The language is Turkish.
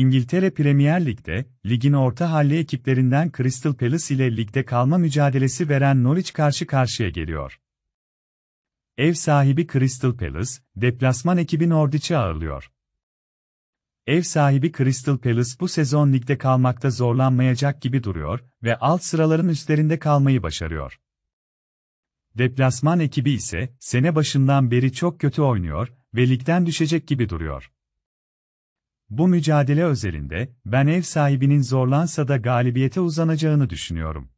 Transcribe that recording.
İngiltere Premier Lig'de, ligin orta halli ekiplerinden Crystal Palace ile ligde kalma mücadelesi veren Norwich karşı karşıya geliyor. Ev sahibi Crystal Palace, deplasman ekibi Norwich'i ağırlıyor. Ev sahibi Crystal Palace bu sezon ligde kalmakta zorlanmayacak gibi duruyor ve alt sıraların üstlerinde kalmayı başarıyor. Deplasman ekibi ise sene başından beri çok kötü oynuyor ve ligden düşecek gibi duruyor. Bu mücadele özelinde ben ev sahibinin zorlansa da galibiyete uzanacağını düşünüyorum.